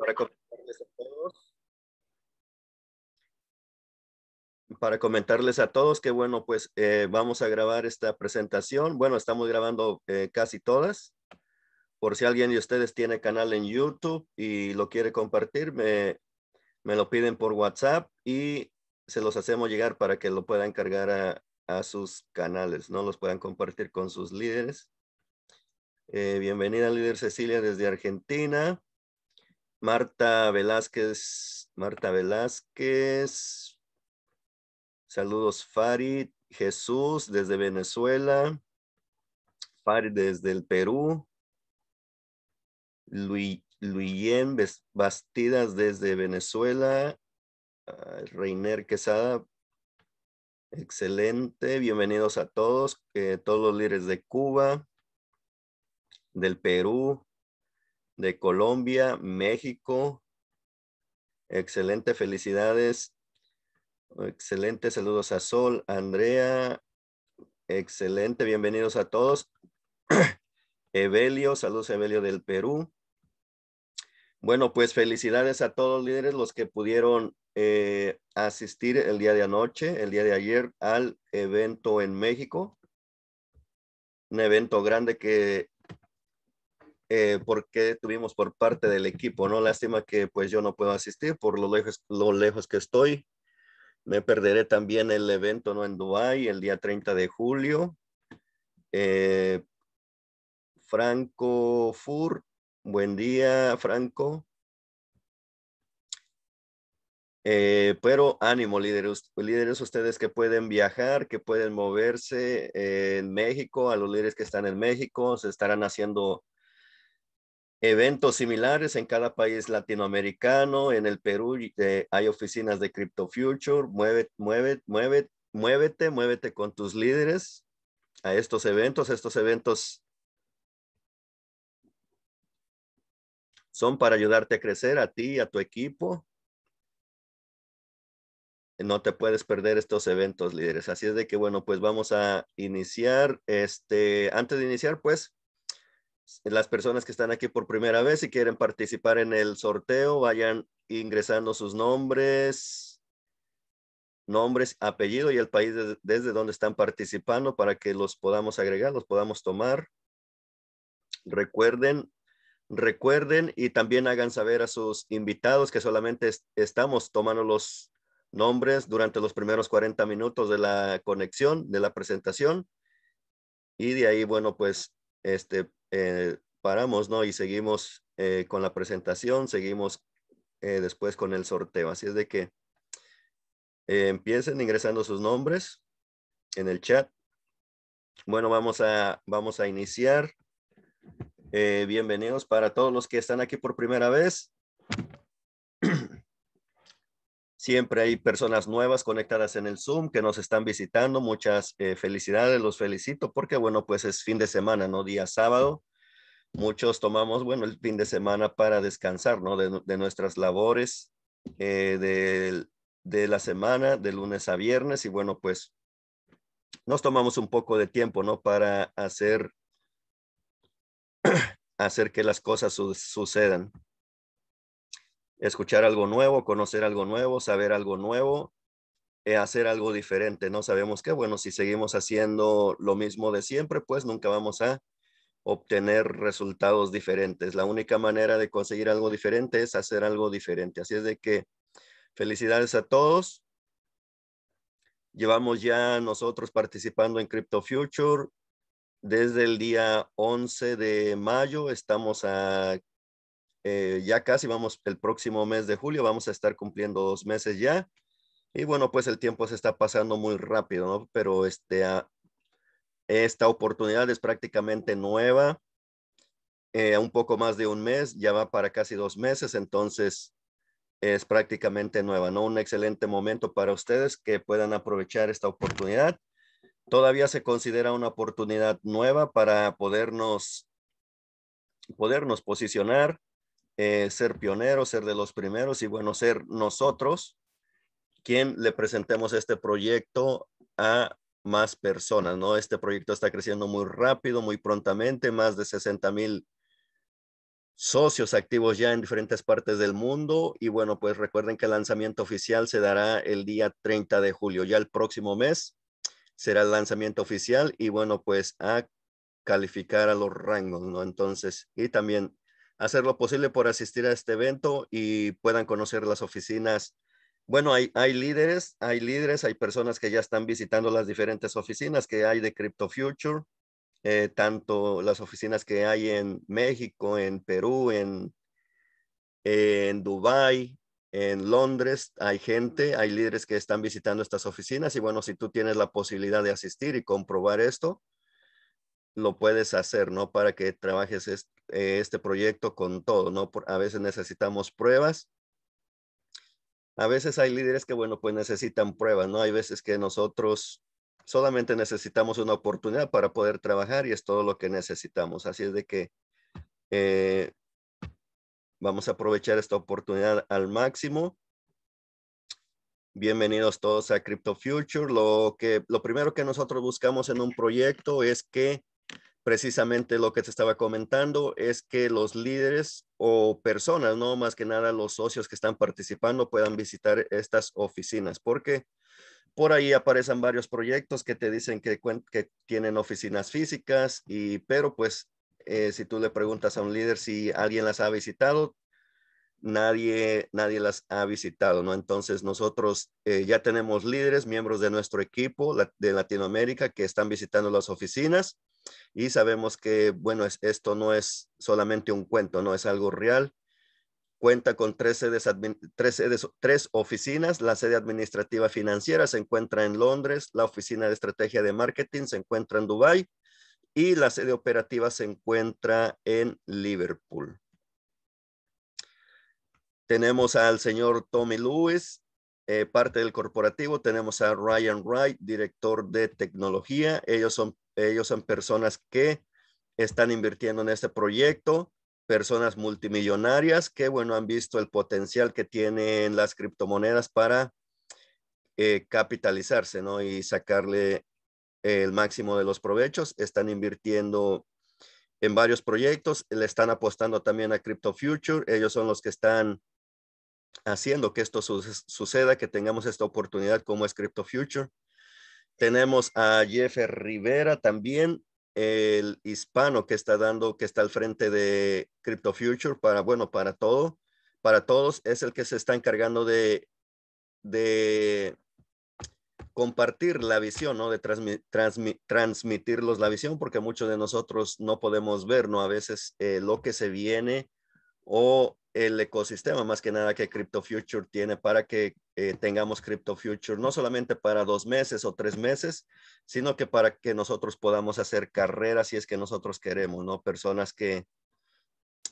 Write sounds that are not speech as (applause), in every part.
para comentarles a todos. Para comentarles a todos que bueno, pues eh, vamos a grabar esta presentación. Bueno, estamos grabando eh, casi todas. Por si alguien de ustedes tiene canal en YouTube y lo quiere compartir, me, lo piden por WhatsApp y se los hacemos llegar para que lo puedan cargar a, sus canales, ¿no? Los puedan compartir con sus líderes. Eh, bienvenida líder Cecilia desde Argentina. Marta Velázquez, Marta Velázquez. Saludos, Farid. Jesús desde Venezuela. Farid desde el Perú. Luis, Luyen Bastidas desde Venezuela. Reiner Quesada. Excelente. Bienvenidos a todos, eh, todos los líderes de Cuba, del Perú, de Colombia, México. Excelente, felicidades. Excelente, saludos a Sol, Andrea. Excelente, bienvenidos a todos. (clears throat) Evelio, saludos Evelio del Perú. Bueno, pues felicidades a todos los líderes, los que pudieron eh, asistir el día de anoche, el día de ayer, al evento en México. Un evento grande que eh, porque tuvimos por parte del equipo, ¿no? Lástima que pues yo no puedo asistir por lo lejos, lo lejos que estoy. Me perderé también el evento, ¿no? En Dubái el día 30 de julio. Eh, Franco Fur, buen día, Franco. Eh, pero ánimo, líderes, líderes, ustedes que pueden viajar, que pueden moverse eh, en México, a los líderes que están en México, se estarán haciendo eventos similares en cada país latinoamericano. En el Perú eh, hay oficinas de Crypto Future. Mueve, mueve, mueve, muévete, muévete con tus líderes a estos eventos. Estos eventos son para ayudarte a crecer a ti, a tu equipo. No te puedes perder estos eventos, líderes. Así es de que, bueno, pues vamos a iniciar. Este, antes de iniciar, pues, las personas que están aquí por primera vez y si quieren participar en el sorteo, vayan ingresando sus nombres, nombres, apellido y el país desde donde están participando para que los podamos agregar, los podamos tomar. Recuerden, recuerden y también hagan saber a sus invitados que solamente estamos tomando los nombres durante los primeros 40 minutos de la conexión, de la presentación. Y de ahí, bueno, pues este, eh, paramos, ¿no? Y seguimos eh, con la presentación, seguimos eh, después con el sorteo. Así es de que empiecen ingresando sus nombres en el chat. Bueno, vamos a, vamos a iniciar. bienvenidos para todos los que están aquí por primera vez. Siempre hay personas nuevas conectadas en el Zoom que nos están visitando. Muchas eh, felicidades, los felicito porque, bueno, pues es fin de semana, no día sábado. Muchos tomamos, bueno, el fin de semana para descansar, ¿no? De, nuestras labores eh, de, la semana, de lunes a viernes. Y bueno, pues nos tomamos un poco de tiempo, ¿no? Para hacer, (clears throat) hacer que las cosas sucedan escuchar algo nuevo, conocer algo nuevo, saber algo nuevo, eh, hacer algo diferente. No sabemos qué, bueno, si seguimos haciendo lo mismo de siempre, pues nunca vamos a obtener resultados diferentes. La única manera de conseguir algo diferente es hacer algo diferente. Así es de que felicidades a todos. Llevamos ya nosotros participando en Crypto Future. Desde el día 11 de mayo estamos a eh, ya casi vamos, el próximo mes de julio vamos a estar cumpliendo dos meses ya. Y bueno, pues el tiempo se está pasando muy rápido, ¿no? Pero este, ah, esta oportunidad es prácticamente nueva. Eh, un poco más de un mes, ya va para casi dos meses, entonces es prácticamente nueva, ¿no? Un excelente momento para ustedes que puedan aprovechar esta oportunidad. Todavía se considera una oportunidad nueva para podernos, podernos posicionar, eh, ser pioneros, ser de los primeros y bueno, ser nosotros quien le presentemos este proyecto a más personas, ¿no? Este proyecto está creciendo muy rápido, muy prontamente, más de 60 mil socios activos ya en diferentes partes del mundo y bueno, pues recuerden que el lanzamiento oficial se dará el día 30 de julio, ya el próximo mes será el lanzamiento oficial y bueno, pues a calificar a los rangos, ¿no? Entonces, y también hacer lo posible por asistir a este evento y puedan conocer las oficinas. Bueno, hay, hay líderes, hay líderes, hay personas que ya están visitando las diferentes oficinas que hay de Crypto Future, eh, tanto las oficinas que hay en México, en Perú, en, en Dubái, en Londres hay gente, hay líderes que están visitando estas oficinas y bueno, si tú tienes la posibilidad de asistir y comprobar esto, lo puedes hacer, ¿no? Para que trabajes eh, este proyecto con todo, ¿no? a veces necesitamos pruebas. A veces hay líderes que, bueno, pues necesitan pruebas, ¿no? Hay veces que nosotros solamente necesitamos una oportunidad para poder trabajar y es todo lo que necesitamos. Así es de que eh, vamos a aprovechar esta oportunidad al máximo. Bienvenidos todos a Crypto Future. Lo, que, lo primero que nosotros buscamos en un proyecto es que precisamente lo que te estaba comentando es que los líderes o personas, no más que nada los socios que están participando puedan visitar estas oficinas, porque por ahí aparecen varios proyectos que te dicen que, tienen oficinas físicas, y, pero pues eh, si tú le preguntas a un líder si alguien las ha visitado, nadie, nadie las ha visitado, ¿no? Entonces nosotros eh, ya tenemos líderes, miembros de nuestro equipo de Latinoamérica que están visitando las oficinas y sabemos que, bueno, es, esto no es solamente un cuento, no es algo real. Cuenta con tres sedes, tres, tres oficinas. La sede administrativa financiera se encuentra en Londres, la oficina de estrategia de marketing se encuentra en Dubái y la sede operativa se encuentra en Liverpool. Tenemos al señor Tommy Lewis, eh, parte del corporativo. Tenemos a Ryan Wright, director de tecnología. Ellos son, ellos son personas que están invirtiendo en este proyecto, personas multimillonarias que, bueno, han visto el potencial que tienen las criptomonedas para eh, capitalizarse, ¿no? Y sacarle el máximo de los provechos. Están invirtiendo en varios proyectos, le están apostando también a Crypto Future. Ellos son los que están haciendo que esto suceda, que tengamos esta oportunidad como es Crypto Future. Tenemos a Jeff Rivera también, el hispano que está dando, que está al frente de Crypto Future para, bueno, para todo, para todos, es el que se está encargando de, compartir la visión, ¿no? De transmitirlos la visión, porque muchos de nosotros no podemos ver, ¿no? A veces eh, lo que se viene o el ecosistema más que nada que Crypto Future tiene para que eh, tengamos Crypto Future, no solamente para dos meses o tres meses, sino que para que nosotros podamos hacer carreras si es que nosotros queremos, ¿no? Personas que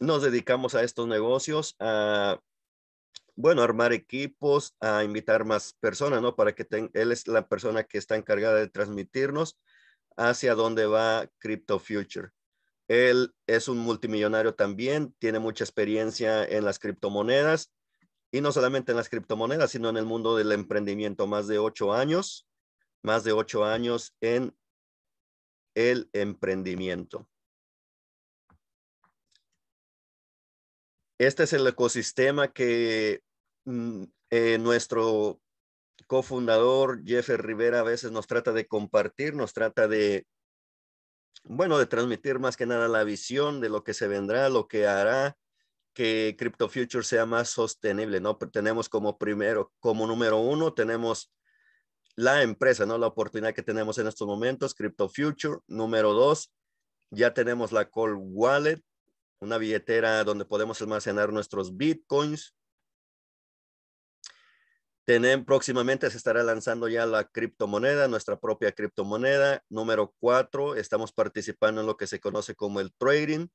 nos dedicamos a estos negocios, a, bueno, armar equipos, a invitar más personas, ¿no? Para que él es la persona que está encargada de transmitirnos hacia dónde va Crypto Future. Él es un multimillonario también, tiene mucha experiencia en las criptomonedas y no solamente en las criptomonedas, sino en el mundo del emprendimiento. Más de ocho años, más de ocho años en el emprendimiento. Este es el ecosistema que mm, eh, nuestro cofundador Jeffrey Rivera a veces nos trata de compartir, nos trata de bueno, de transmitir más que nada la visión de lo que se vendrá, lo que hará que Crypto Future sea más sostenible, ¿no? tenemos como primero, como número uno, tenemos la empresa, ¿no? La oportunidad que tenemos en estos momentos, Crypto Future. Número dos, ya tenemos la Call Wallet, una billetera donde podemos almacenar nuestros bitcoins próximamente se estará lanzando ya la criptomoneda, nuestra propia criptomoneda. Número cuatro, estamos participando en lo que se conoce como el trading.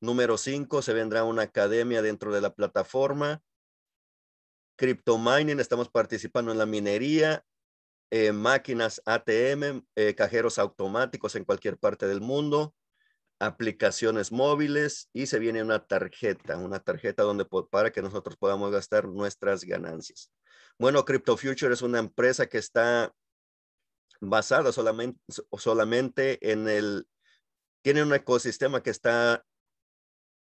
Número cinco, se vendrá una academia dentro de la plataforma. Crypto mining, estamos participando en la minería, eh, máquinas ATM, eh, cajeros automáticos en cualquier parte del mundo, aplicaciones móviles y se viene una tarjeta, una tarjeta donde para que nosotros podamos gastar nuestras ganancias. Bueno, CryptoFuture es una empresa que está basada solamente, en el, tiene un ecosistema que está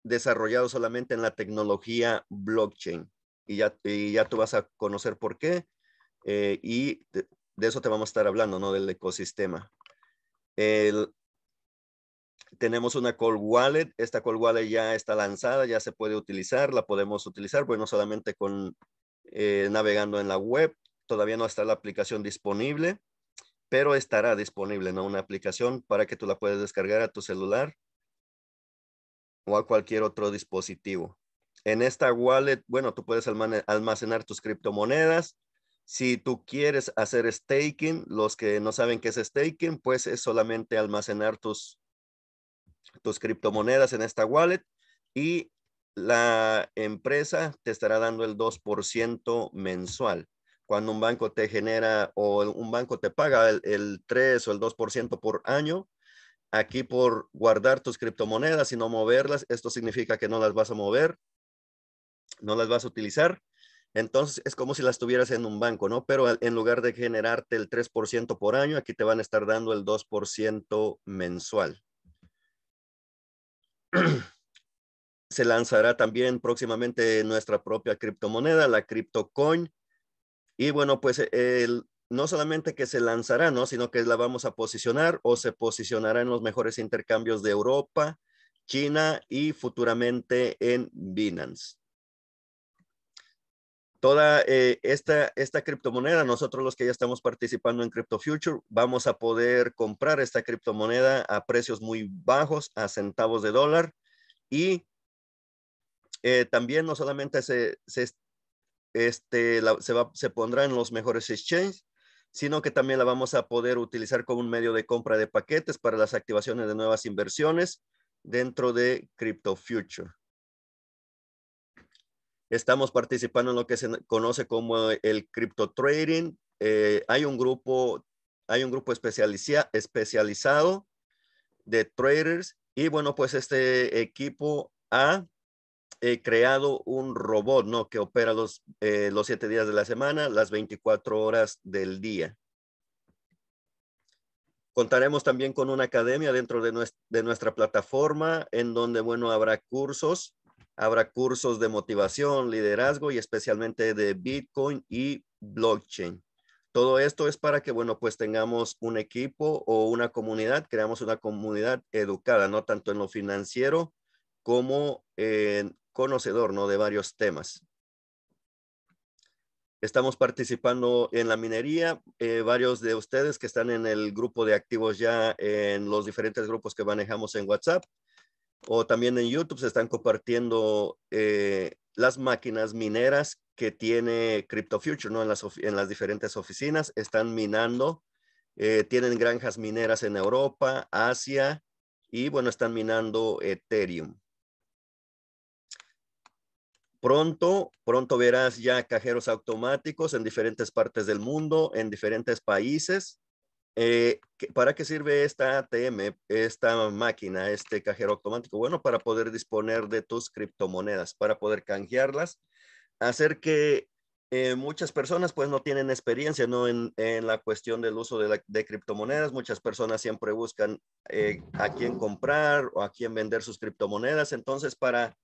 desarrollado solamente en la tecnología blockchain. Y ya, ya tú vas a conocer por qué. Eh, y de, eso te vamos a estar hablando, ¿no? Del ecosistema. tenemos una Cold Wallet. Esta Cold Wallet ya está lanzada, ya se puede utilizar, la podemos utilizar, bueno, solamente con eh, navegando en la web. Todavía no está la aplicación disponible, pero estará disponible, ¿no? Una aplicación para que tú la puedas descargar a tu celular o a cualquier otro dispositivo. En esta wallet, bueno, tú puedes almacenar tus criptomonedas. Si tú quieres hacer staking, los que no saben qué es staking, pues es solamente almacenar tus, tus criptomonedas en esta wallet y la empresa te estará dando el 2% mensual. Cuando un banco te genera o un banco te paga el, 3 o el 2% por año, aquí por guardar tus criptomonedas y no moverlas, esto significa que no las vas a mover, no las vas a utilizar. Entonces es como si las tuvieras en un banco, ¿no? Pero en lugar de generarte el 3% por año, aquí te van a estar dando el 2% mensual. (clears throat) Se lanzará también próximamente nuestra propia criptomoneda, la CryptoCoin. Y bueno, pues eh, no solamente que se lanzará, ¿no? sino que la vamos a posicionar o se posicionará en los mejores intercambios de Europa, China y futuramente en Binance. Toda eh, esta, esta criptomoneda, nosotros los que ya estamos participando en CryptoFuture, vamos a poder comprar esta criptomoneda a precios muy bajos, a centavos de dólar, y eh, también no solamente este, se, pondrá en los mejores exchanges, sino que también la vamos a poder utilizar como un medio de compra de paquetes para las activaciones de nuevas inversiones dentro de Crypto Future. Estamos participando en lo que se conoce como el crypto trading. Eh, hay un grupo, hay un grupo especializado de traders y bueno, pues este equipo ha he creado un robot, ¿no? Que opera los, eh, los siete días de la semana, las 24 horas del día. Contaremos también con una academia dentro de, nuestra, de nuestra plataforma en donde, bueno, habrá cursos, habrá cursos de motivación, liderazgo y especialmente de Bitcoin y blockchain. Todo esto es para que, bueno, pues tengamos un equipo o una comunidad, creamos una comunidad educada, no tanto en lo financiero como en, conocedor ¿no? de varios temas. Estamos participando en la minería, eh, varios de ustedes que están en el grupo de activos ya en los diferentes grupos que manejamos en WhatsApp o también en YouTube se están compartiendo eh, las máquinas mineras que tiene CryptoFuture, ¿no? En las, en las diferentes oficinas están minando, eh, tienen granjas mineras en Europa, Asia y bueno, están minando Ethereum pronto, pronto verás ya cajeros automáticos en diferentes partes del mundo, en diferentes países. Eh, ¿Para qué sirve esta ATM, esta máquina, este cajero automático? Bueno, para poder disponer de tus criptomonedas, para poder canjearlas, hacer que eh, muchas personas pues no tienen experiencia En, la cuestión del uso de, criptomonedas. Muchas personas siempre buscan eh, a quién comprar o a quién vender sus criptomonedas. Entonces, para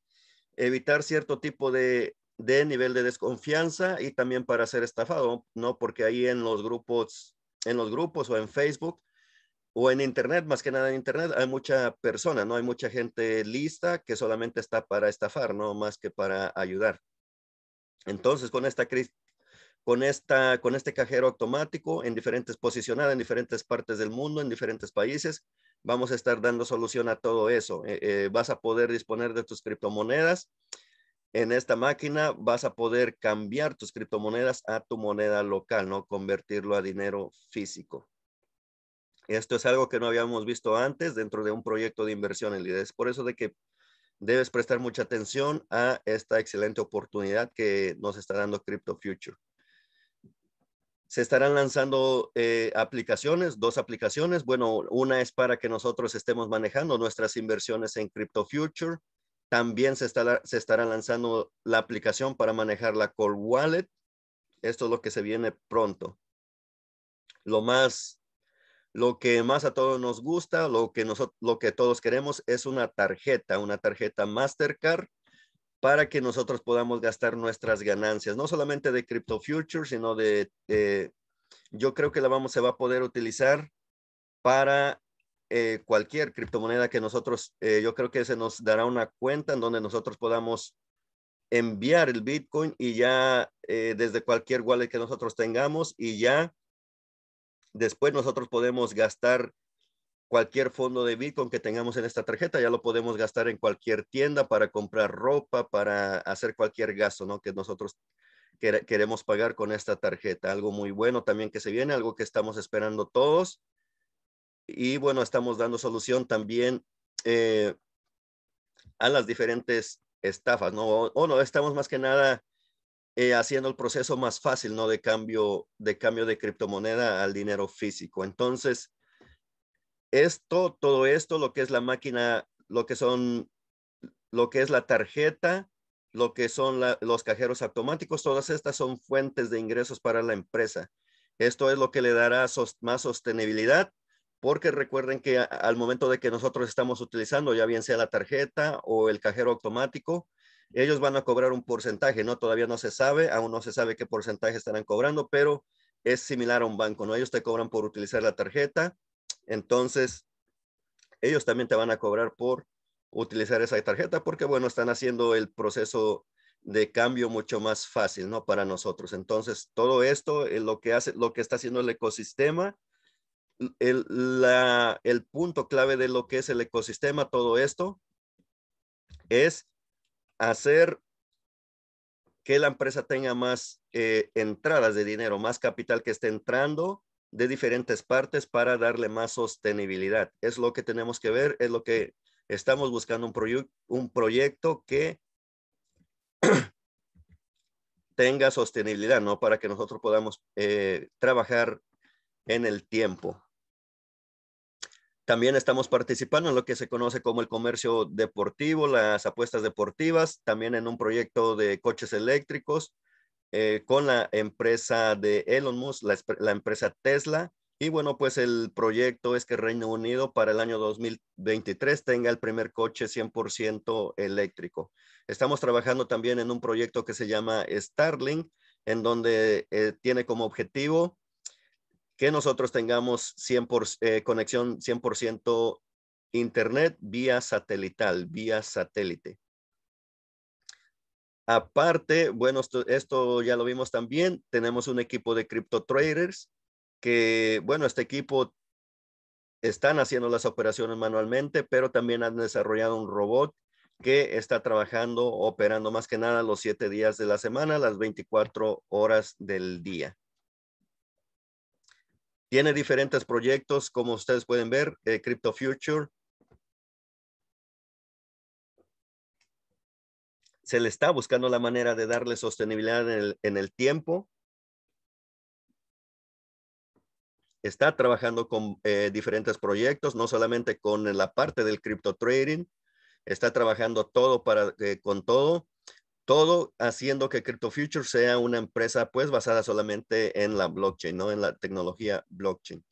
evitar cierto tipo de, nivel de desconfianza y también para ser estafado, ¿no? Porque ahí en los grupos, en los grupos o en Facebook o en Internet, más que nada en Internet, hay mucha persona, ¿no? Hay mucha gente lista que solamente está para estafar, ¿no? Más que para ayudar. Entonces, con esta Con, esta, con este cajero automático en diferentes posicionadas, en diferentes partes del mundo, en diferentes países, vamos a estar dando solución a todo eso. Eh, eh, vas a poder disponer de tus criptomonedas. En esta máquina vas a poder cambiar tus criptomonedas a tu moneda local, no convertirlo a dinero físico. Esto es algo que no habíamos visto antes dentro de un proyecto de inversión en lides. Por eso de que debes prestar mucha atención a esta excelente oportunidad que nos está dando Crypto Future se estarán lanzando eh, aplicaciones, dos aplicaciones. Bueno, una es para que nosotros estemos manejando nuestras inversiones en Crypto Future. También se, estará, se estará lanzando la aplicación para manejar la Core Wallet. Esto es lo que se viene pronto. Lo más, lo que más a todos nos gusta, lo que, nosotros, lo que todos queremos es una tarjeta, una tarjeta Mastercard para que nosotros podamos gastar nuestras ganancias, no solamente de Crypto futures, sino de, eh, yo creo que la vamos, se va a poder utilizar para eh, cualquier criptomoneda que nosotros, eh, yo creo que se nos dará una cuenta en donde nosotros podamos enviar el Bitcoin y ya desde cualquier wallet que nosotros tengamos y ya después nosotros podemos gastar cualquier fondo de Bitcoin que tengamos en esta tarjeta, ya lo podemos gastar en cualquier tienda para comprar ropa, para hacer cualquier gasto, ¿no? Que nosotros queremos pagar con esta tarjeta. Algo muy bueno también que se viene, algo que estamos esperando todos. Y bueno, estamos dando solución también eh, a las diferentes estafas, ¿no? O, no, estamos más que nada eh, haciendo el proceso más fácil, ¿no? De cambio, de cambio de criptomoneda al dinero físico. Entonces, esto, todo esto, lo que es la máquina, lo que son, lo que es la tarjeta, lo que son los cajeros automáticos, todas estas son fuentes de ingresos para la empresa. Esto es lo que le dará más sostenibilidad, porque recuerden que al momento de que nosotros estamos utilizando, ya bien sea la tarjeta o el cajero automático, ellos van a cobrar un porcentaje, ¿no? Todavía no se sabe, aún no se sabe qué porcentaje estarán cobrando, pero es similar a un banco, ¿no? Ellos te cobran por utilizar la tarjeta entonces, ellos también te van a cobrar por utilizar esa tarjeta porque, bueno, están haciendo el proceso de cambio mucho más fácil, ¿no? Para nosotros. Entonces, todo esto lo que hace, lo que está haciendo el ecosistema, el, punto clave de lo que es el ecosistema, todo esto, es hacer que la empresa tenga más eh, entradas de dinero, más capital que esté entrando de diferentes partes para darle más sostenibilidad. Es lo que tenemos que ver, es lo que estamos buscando un, un proyecto que (clears throat) tenga sostenibilidad, ¿no? Para que nosotros podamos eh, trabajar en el tiempo. También estamos participando en lo que se conoce como el comercio deportivo, las apuestas deportivas, también en un proyecto de coches eléctricos, eh, con la empresa de Elon Musk, la, empresa Tesla. Y bueno, pues el proyecto es que Reino Unido para el año 2023 tenga el primer coche 100% eléctrico. Estamos trabajando también en un proyecto que se llama Starlink, en donde eh, tiene como objetivo que nosotros tengamos 100 eh, conexión 100% Internet vía satelital, vía satélite. Aparte, bueno, esto, ya lo vimos también, tenemos un equipo de crypto traders que, bueno, este equipo están haciendo las operaciones manualmente, pero también han desarrollado un robot que está trabajando, operando más que nada los siete días de la semana, las 24 horas del día. Tiene diferentes proyectos, como ustedes pueden ver, eh, Crypto Future, se le está buscando la manera de darle sostenibilidad en el, tiempo. Está trabajando con eh, diferentes proyectos, no solamente con eh, la parte del crypto trading, está trabajando todo para, eh, con todo, todo haciendo que Crypto Future sea una empresa pues basada solamente en la blockchain, no en la tecnología blockchain.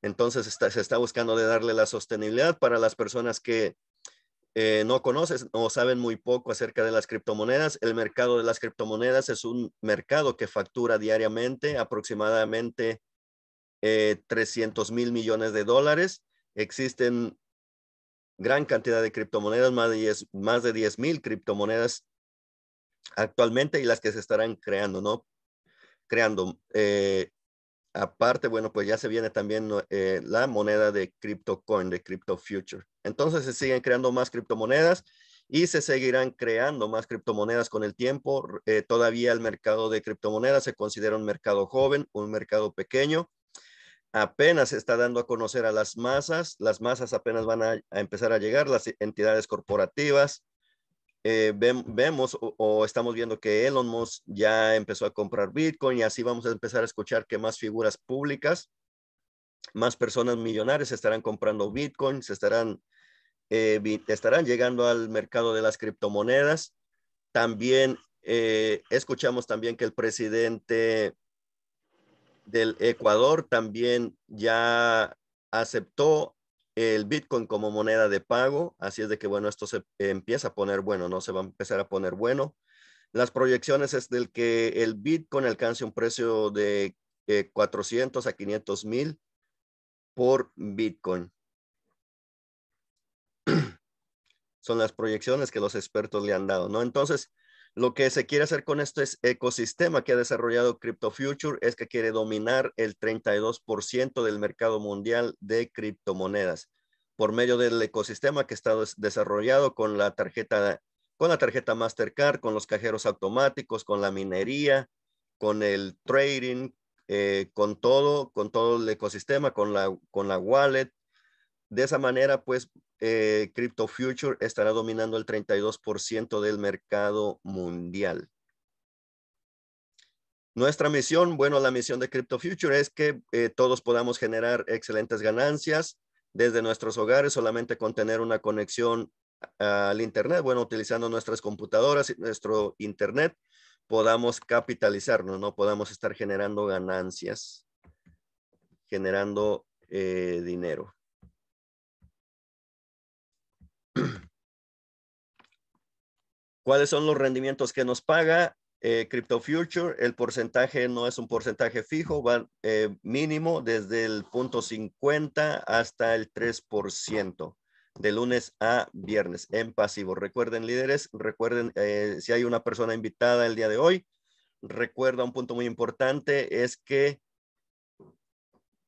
Entonces se está buscando de darle la sostenibilidad para las personas que eh, no conoces o saben muy poco acerca de las criptomonedas. El mercado de las criptomonedas es un mercado que factura diariamente aproximadamente 300 eh, mil millones de dólares. Existen gran cantidad de criptomonedas, más de 10, mil criptomonedas actualmente y las que se estarán creando, ¿no? Creando. Eh, aparte, bueno, pues ya se viene también la moneda de CryptoCoin, de CryptoFuture. Entonces se siguen creando más criptomonedas y se seguirán creando más criptomonedas con el tiempo. Eh, todavía el mercado de criptomonedas se considera un mercado joven, un mercado pequeño. Apenas se está dando a conocer a las masas. Las masas apenas van a, empezar a llegar, las entidades corporativas. Eh, vemos o, o, estamos viendo que Elon Musk ya empezó a comprar Bitcoin y así vamos a empezar a escuchar que más figuras públicas, más personas millonarias estarán comprando Bitcoin, se estarán eh, estarán llegando al mercado de las criptomonedas. También eh, escuchamos también que el presidente del Ecuador también ya aceptó el Bitcoin como moneda de pago. Así es de que, bueno, esto se empieza a poner bueno, ¿no? Se va a empezar a poner bueno. Las proyecciones es del que el Bitcoin alcance un precio de 400 eh, a 500 mil por Bitcoin. (clears throat) Son las proyecciones que los expertos le han dado, ¿no? Entonces, lo que se quiere hacer con este ecosistema que ha desarrollado CryptoFuture es que quiere dominar el 32% del mercado mundial de criptomonedas por medio del ecosistema que está desarrollado con la tarjeta con la tarjeta Mastercard, con los cajeros automáticos, con la minería, con el trading, eh, con todo, con todo el ecosistema, con la, con la wallet. De esa manera, pues eh, Crypto Future estará dominando el 32% del mercado mundial. Nuestra misión, bueno, la misión de Crypto Future es que eh, todos podamos generar excelentes ganancias desde nuestros hogares solamente con tener una conexión al Internet, bueno, utilizando nuestras computadoras y nuestro Internet, podamos capitalizarnos, ¿no? Podamos estar generando ganancias, generando eh, dinero. (clears throat) ¿Cuáles son los rendimientos que nos paga? Eh, Crypto Future, el porcentaje no es un porcentaje fijo, va eh, mínimo desde el punto 50 hasta el 3% de lunes a viernes en pasivo. Recuerden, líderes, recuerden, eh, si hay una persona invitada el día de hoy, recuerda un punto muy importante, es que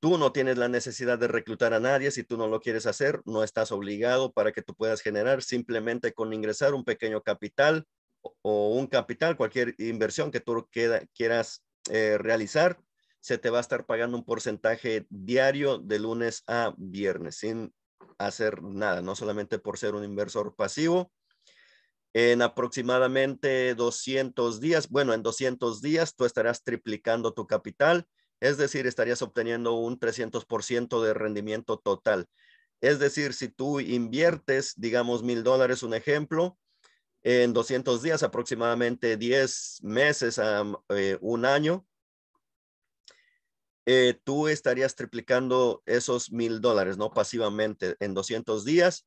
Tú no tienes la necesidad de reclutar a nadie, si tú no lo quieres hacer, no estás obligado para que tú puedas generar simplemente con ingresar un pequeño capital o un capital, cualquier inversión que tú quieras eh, realizar, se te va a estar pagando un porcentaje diario de lunes a viernes sin hacer nada, no solamente por ser un inversor pasivo. En aproximadamente 200 días, bueno, en 200 días tú estarás triplicando tu capital es decir, estarías obteniendo un 300% de rendimiento total. Es decir, si tú inviertes, digamos, mil dólares, un ejemplo, en 200 días, aproximadamente 10 meses a eh, un año, eh, tú estarías triplicando esos mil dólares, ¿no? Pasivamente en 200 días,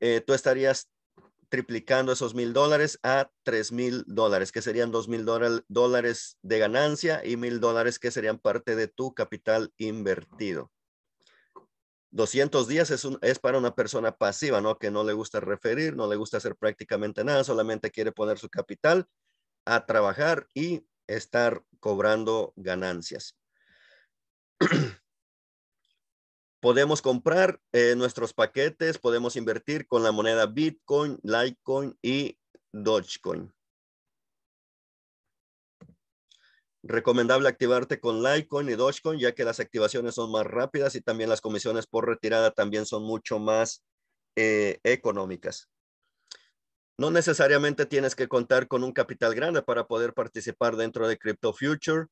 eh, tú estarías triplicando esos mil dólares a tres mil dólares, que serían dos mil dólares de ganancia y mil dólares que serían parte de tu capital invertido. 200 días es, es para una persona pasiva, ¿no? Que no le gusta referir, no le gusta hacer prácticamente nada, solamente quiere poner su capital a trabajar y estar cobrando ganancias. (clears throat) podemos comprar eh, nuestros paquetes, podemos invertir con la moneda Bitcoin, Litecoin y Dogecoin. Recomendable activarte con Litecoin y Dogecoin, ya que las activaciones son más rápidas y también las comisiones por retirada también son mucho más eh, económicas. No necesariamente tienes que contar con un capital grande para poder participar dentro de Crypto Future.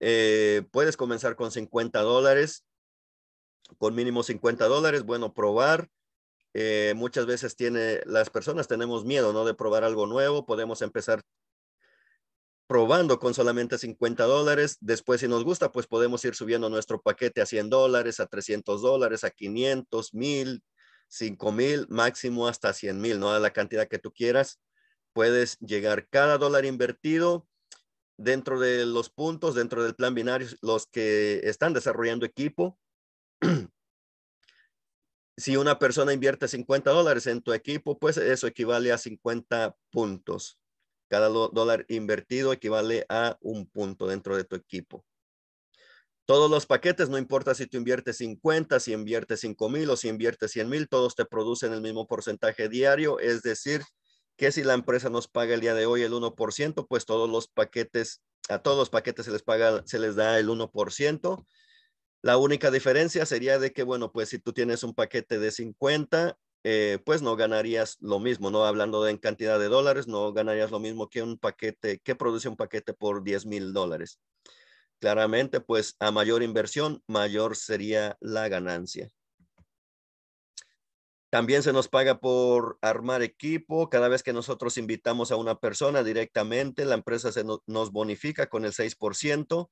Eh, puedes comenzar con 50 dólares con mínimo 50 dólares, bueno, probar. Eh, muchas veces tiene, las personas tenemos miedo, ¿no? De probar algo nuevo. Podemos empezar probando con solamente 50 dólares. Después, si nos gusta, pues podemos ir subiendo nuestro paquete a 100 dólares, a 300 dólares, a 500, 1000, 5000, máximo hasta 100 mil, ¿no? A la cantidad que tú quieras. Puedes llegar cada dólar invertido dentro de los puntos, dentro del plan binario, los que están desarrollando equipo si una persona invierte 50 dólares en tu equipo, pues eso equivale a 50 puntos. Cada dólar invertido equivale a un punto dentro de tu equipo. Todos los paquetes, no importa si tú inviertes 50, si inviertes 5 mil o si inviertes 100 mil, todos te producen el mismo porcentaje diario. Es decir, que si la empresa nos paga el día de hoy el 1%, pues todos los paquetes, a todos los paquetes se les paga, se les da el 1%. La única diferencia sería de que, bueno, pues si tú tienes un paquete de 50, eh, pues no ganarías lo mismo, ¿no? Hablando de en cantidad de dólares, no ganarías lo mismo que un paquete, que produce un paquete por 10 mil dólares. Claramente, pues a mayor inversión, mayor sería la ganancia. También se nos paga por armar equipo. Cada vez que nosotros invitamos a una persona directamente, la empresa se nos bonifica con el 6%.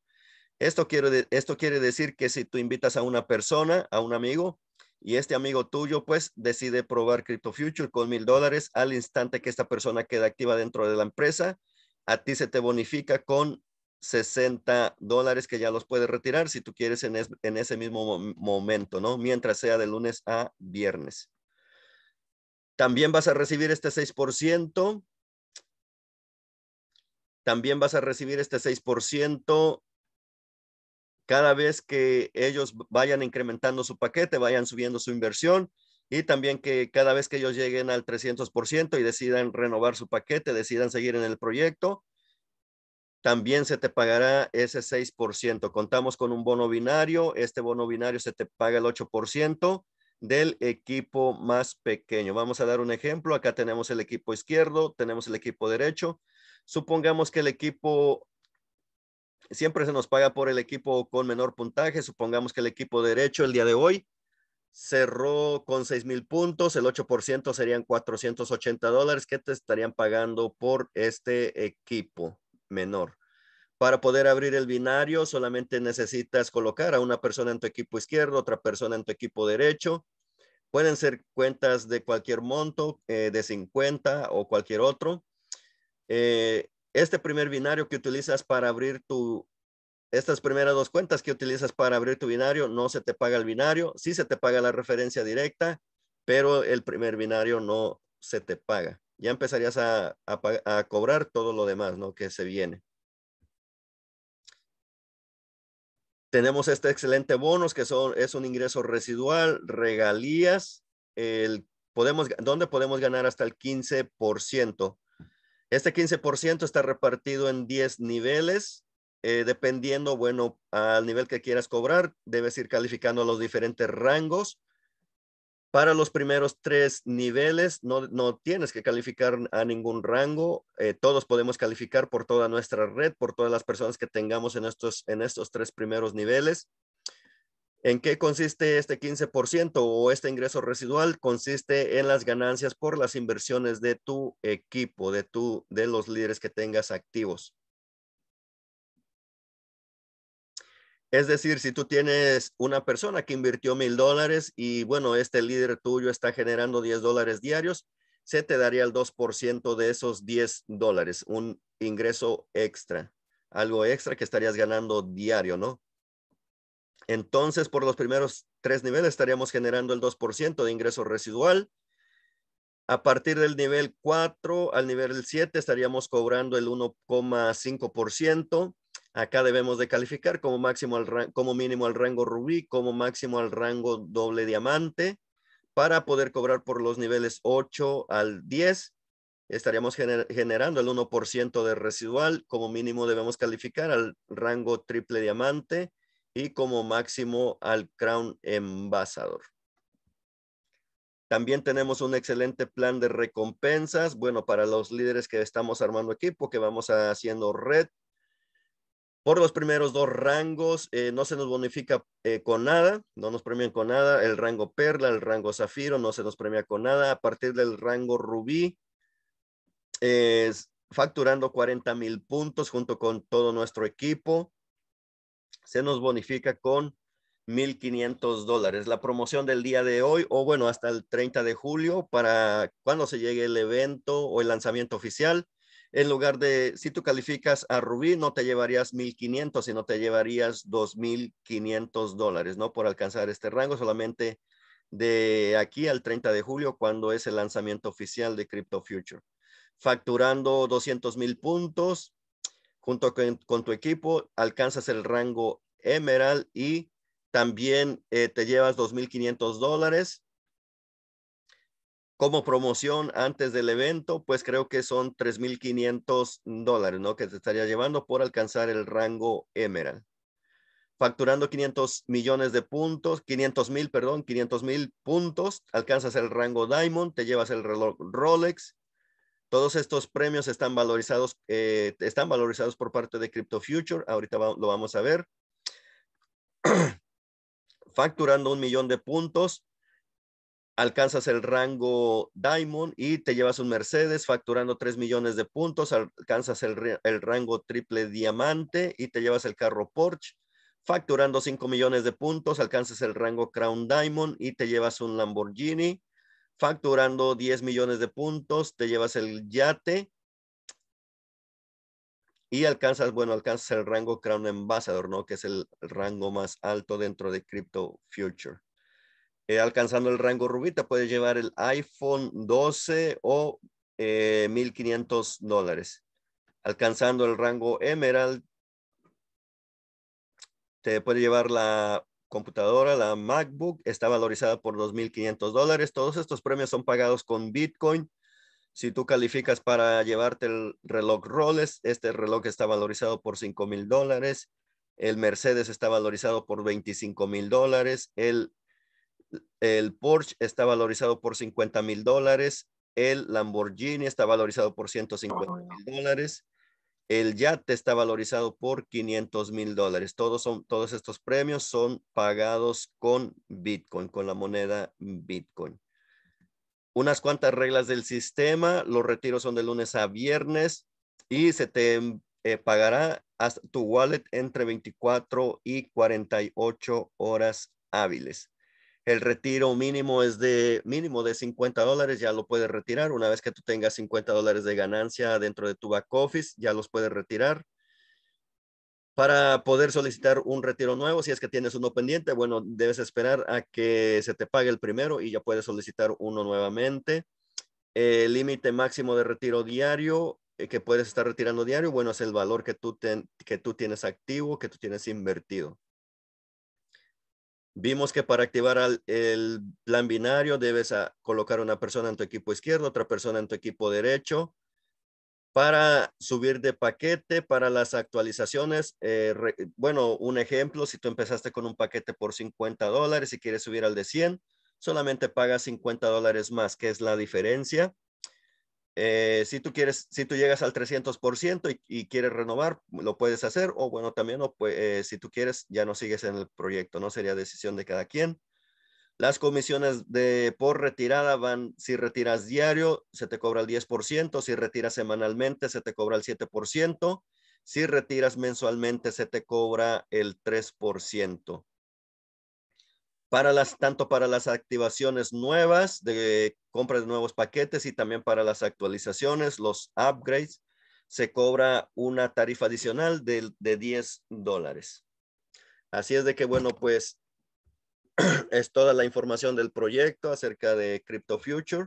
Esto quiere, esto quiere decir que si tú invitas a una persona, a un amigo, y este amigo tuyo, pues, decide probar Crypto Future con mil dólares al instante que esta persona queda activa dentro de la empresa, a ti se te bonifica con 60 dólares que ya los puedes retirar si tú quieres en, ese mismo momento, ¿no? Mientras sea de lunes a viernes. También vas a recibir este 6%. También vas a recibir este 6% cada vez que ellos vayan incrementando su paquete, vayan subiendo su inversión y también que cada vez que ellos lleguen al 300% y decidan renovar su paquete, decidan seguir en el proyecto, también se te pagará ese 6%. Contamos con un bono binario, este bono binario se te paga el 8% del equipo más pequeño. Vamos a dar un ejemplo. Acá tenemos el equipo izquierdo, tenemos el equipo derecho. Supongamos que el equipo siempre se nos paga por el equipo con menor puntaje. Supongamos que el equipo derecho el día de hoy cerró con 6 mil puntos, el 8% serían 480 dólares que te estarían pagando por este equipo menor. Para poder abrir el binario solamente necesitas colocar a una persona en tu equipo izquierdo, otra persona en tu equipo derecho. Pueden ser cuentas de cualquier monto, eh, de 50 o cualquier otro. Eh, este primer binario que utilizas para abrir tu, estas primeras dos cuentas que utilizas para abrir tu binario, no se te paga el binario, sí se te paga la referencia directa, pero el primer binario no se te paga. Ya empezarías a, cobrar todo lo demás, ¿no? Que se viene. Tenemos este excelente bonus que son, es un ingreso residual, regalías, el, podemos, donde podemos ganar hasta el 15%. Este 15% está repartido en 10 niveles, eh, dependiendo, bueno, al nivel que quieras cobrar, debes ir calificando los diferentes rangos. Para los primeros tres niveles no, tienes que calificar a ningún rango. Eh, todos podemos calificar por toda nuestra red, por todas las personas que tengamos en estos, en estos tres primeros niveles. ¿En qué consiste este 15% o este ingreso residual? Consiste en las ganancias por las inversiones de tu equipo, de, tu, de los líderes que tengas activos. Es decir, si tú tienes una persona que invirtió mil dólares y bueno, este líder tuyo está generando 10 dólares diarios, se te daría el 2% de esos 10 dólares, un ingreso extra, algo extra que estarías ganando diario, ¿no? Entonces, por los primeros tres niveles estaríamos generando el 2% de ingreso residual. A partir del nivel 4 al nivel 7 estaríamos cobrando el 1,5%. Acá debemos de calificar como, máximo al, como mínimo al rango rubí, como máximo al rango doble diamante, para poder cobrar por los niveles 8 al 10 estaríamos generando el 1% de residual, como mínimo debemos calificar al rango triple diamante y como máximo al Crown Ambassador. También tenemos un excelente plan de recompensas, bueno, para los líderes que estamos armando equipo, que vamos haciendo red. Por los primeros dos rangos, eh, no se nos bonifica eh, con nada, no nos premian con nada. El rango perla, el rango zafiro, no se nos premia con nada. A partir del rango rubí, es facturando 40 mil puntos junto con todo nuestro equipo se nos bonifica con 1.500 dólares. La promoción del día de hoy, o bueno, hasta el 30 de julio, para cuando se llegue el evento o el lanzamiento oficial. En lugar de, si tú calificas a Rubí, no te llevarías 1.500, sino te llevarías 2.500 dólares, ¿no? Por alcanzar este rango, solamente de aquí al 30 de julio, cuando es el lanzamiento oficial de Crypto Future. Facturando 200,000 mil puntos, junto con, tu equipo, alcanzas el rango Emerald y también eh, te llevas 2.500 dólares. Como promoción antes del evento, pues creo que son 3.500 dólares, ¿no? Que te estaría llevando por alcanzar el rango Emerald. Facturando 500 millones de puntos, 500 mil, perdón, 500 mil puntos, alcanzas el rango Diamond, te llevas el reloj Rolex, todos estos premios están valorizados, eh, están valorizados por parte de Crypto Future. Ahorita lo vamos a ver. (clears throat) Facturando un millón de puntos, alcanzas el rango Diamond y te llevas un Mercedes. Facturando tres millones de puntos, alcanzas el, el rango triple diamante y te llevas el carro Porsche. Facturando cinco millones de puntos, alcanzas el rango Crown Diamond y te llevas un Lamborghini facturando 10 millones de puntos, te llevas el yate y alcanzas, bueno, alcanzas el rango Crown Ambassador, ¿no? Que es el rango más alto dentro de Crypto Future. Eh, alcanzando el rango rubita, puedes llevar el iPhone 12 o 1.500 eh, dólares. Alcanzando el rango Emerald, te puede llevar la computadora, la MacBook, está valorizada por 2.500 Todos estos premios son pagados con Bitcoin. Si tú calificas para llevarte el reloj Rolex, este reloj está valorizado por 5.000 El Mercedes está valorizado por 25.000 El, el Porsche está valorizado por 50.000 El Lamborghini está valorizado por 150.000 el yate está valorizado por 500 mil dólares. Todos, son, todos estos premios son pagados con Bitcoin, con la moneda Bitcoin. Unas cuantas reglas del sistema. Los retiros son de lunes a viernes y se te em, eh, pagará hasta tu wallet entre 24 y 48 horas hábiles. El retiro mínimo es de mínimo de 50 dólares, ya lo puedes retirar. Una vez que tú tengas 50 dólares de ganancia dentro de tu back office, ya los puedes retirar. Para poder solicitar un retiro nuevo, si es que tienes uno pendiente, bueno, debes esperar a que se te pague el primero y ya puedes solicitar uno nuevamente. El límite máximo de retiro diario eh, que puedes estar retirando diario, bueno, es el valor que tú, que tú tienes activo, que tú tienes invertido. Vimos que para activar el plan binario debes a colocar una persona en tu equipo izquierdo, otra persona en tu equipo derecho. Para subir de paquete, para las actualizaciones, eh, bueno, un ejemplo, si tú empezaste con un paquete por 50 dólares y quieres subir al de 100, solamente pagas 50 dólares más, que es la diferencia eh, si tú quieres, si tú llegas al 300% y, quieres renovar, lo puedes hacer. O bueno, también eh, si tú quieres, ya no sigues en el proyecto, no sería decisión de cada quien. Las comisiones de por retirada van, si retiras diario, se te cobra el 10%, si retiras semanalmente, se te cobra el 7%, si retiras mensualmente, se te cobra el 3% para las, tanto para las activaciones nuevas de compra de nuevos paquetes y también para las actualizaciones, los upgrades, se cobra una tarifa adicional de, de 10 dólares. Así es de que, bueno, pues (clears throat) es toda la información del proyecto acerca de Crypto Future.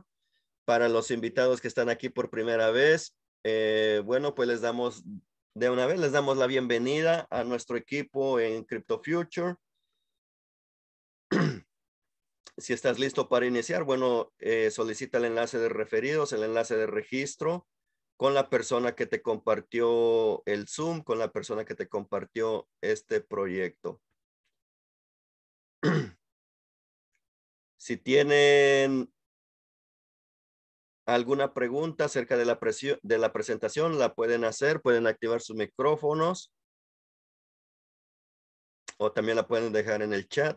Para los invitados que están aquí por primera vez, eh, bueno, pues les damos de una vez, les damos la bienvenida a nuestro equipo en Crypto Future. (clears throat) si estás listo para iniciar, bueno, eh, solicita el enlace de referidos, el enlace de registro con la persona que te compartió el Zoom, con la persona que te compartió este proyecto. (clears throat) si tienen alguna pregunta acerca de la, de la presentación, la pueden hacer, pueden activar sus micrófonos o también la pueden dejar en el chat.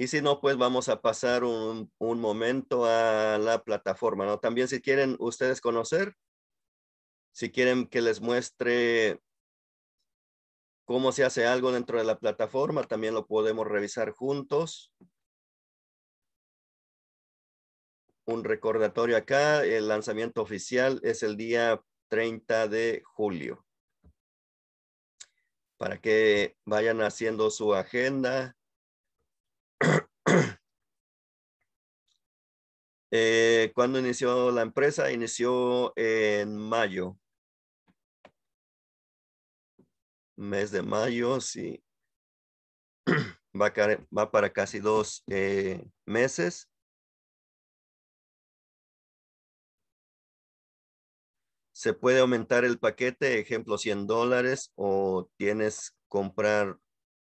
Y si no, pues vamos a pasar un, un momento a la plataforma, ¿no? También si quieren ustedes conocer, si quieren que les muestre cómo se hace algo dentro de la plataforma, también lo podemos revisar juntos. Un recordatorio acá, el lanzamiento oficial es el día 30 de julio. Para que vayan haciendo su agenda, Eh, ¿Cuándo inició la empresa? Inició en mayo. Mes de mayo, sí. (clears throat) Va, para casi dos eh, meses. se puede aumentar el paquete, ejemplo 100 dólares, o tienes comprar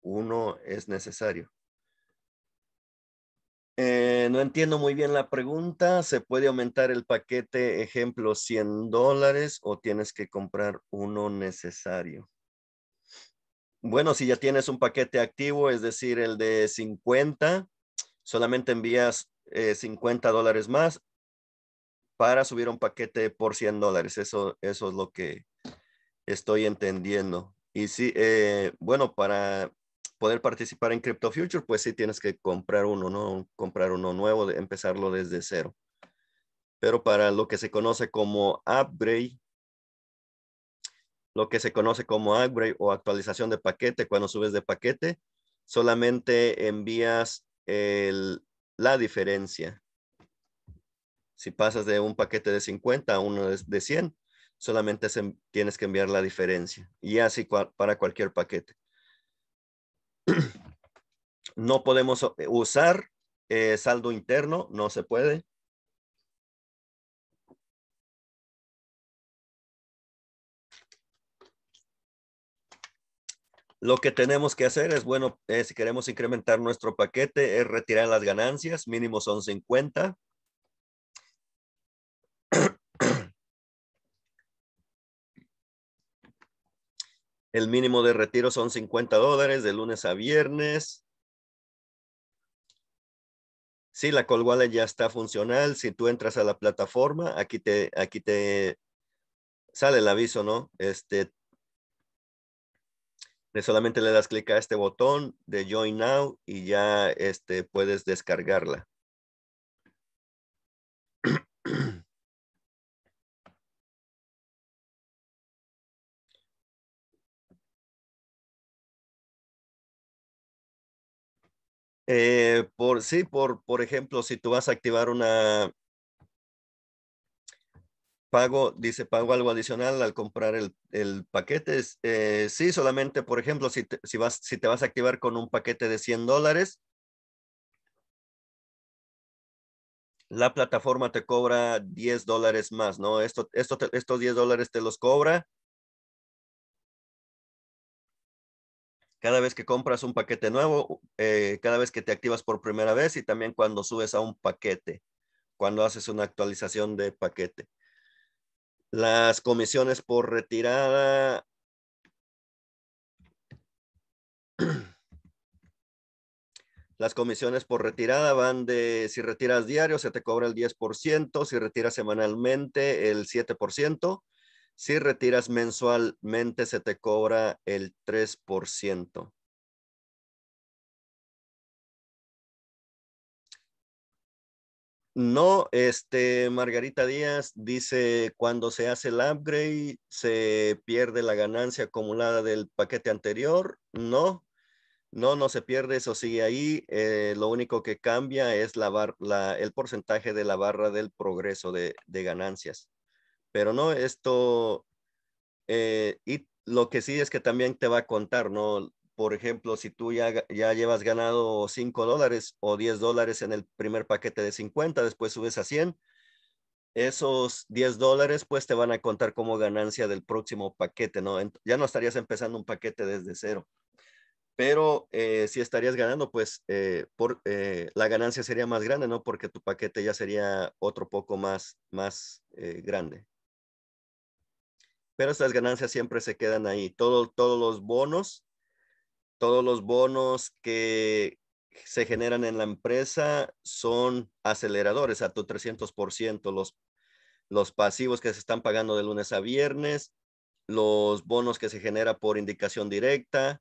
uno, es necesario. Eh, no entiendo muy bien la pregunta. ¿Se puede aumentar el paquete, ejemplo, 100 dólares o tienes que comprar uno necesario? Bueno, si ya tienes un paquete activo, es decir, el de 50, solamente envías 50 eh, dólares más para subir un paquete por 100 dólares. Eso, es lo que estoy entendiendo. Y sí, eh, bueno, para poder participar en Crypto Future, pues sí tienes que comprar uno, ¿no? Comprar uno nuevo, empezarlo desde cero. Pero para lo que se conoce como upgrade, lo que se conoce como upgrade o actualización de paquete, cuando subes de paquete, solamente envías la diferencia. Si pasas de un paquete de 50 a uno de 100, solamente tienes que enviar la diferencia. Y así para cualquier paquete. (clears throat) No podemos eh, usar eh, saldo interno, no se puede. Lo que tenemos que hacer es, bueno, eh, si queremos incrementar nuestro paquete, es retirar las ganancias, mínimo son 50. El mínimo de retiro son 50 dólares de lunes a viernes. Sí, la call wallet ya está funcional. Si tú entras a la plataforma, aquí te, aquí te sale el aviso, ¿no? Este, solamente le das clic a este botón de Join Now y ya este, puedes descargarla. Eh, por, sí, por, por ejemplo, si tú vas a activar una pago, dice pago algo adicional al comprar el, paquete. Eh, sí, solamente, por ejemplo, si te, si, vas, si te vas a activar con un paquete de 100 dólares, la plataforma te cobra 10 dólares más, ¿no? Esto, estos 10 dólares te los cobra cada vez que compras un paquete nuevo, eh, cada vez que te activas por primera vez y también cuando subes a un paquete, cuando haces una actualización de paquete. Las comisiones por retirada. (clears throat) Las comisiones por retirada van de si retiras diario se te cobra el 10%, si retiras semanalmente el 7%, si retiras mensualmente, se te cobra el 3%. No, este, Margarita Díaz dice, cuando se hace el upgrade, ¿se pierde la ganancia acumulada del paquete anterior? No, no, no se pierde, eso sigue ahí. Eh, lo único que cambia es la, el porcentaje de la barra del progreso de ganancias. Pero no, esto, eh, y lo que sí es que también te va a contar, ¿no? Por ejemplo, si tú ya, ya llevas ganado 5 dólares o 10 dólares en el primer paquete de 50, después subes a 100, esos 10 dólares pues te van a contar como ganancia del próximo paquete, ¿no? Ya no estarías empezando un paquete desde cero, pero eh, si estarías ganando pues eh, por, la ganancia sería más grande, ¿no? Porque tu paquete ya sería otro poco más, más grande pero estas ganancias siempre se quedan ahí. todos los bonos, todos los bonos que se generan en la empresa son aceleradores a tu 300%, los, los pasivos que se están pagando de lunes a viernes, los bonos que se genera por indicación directa,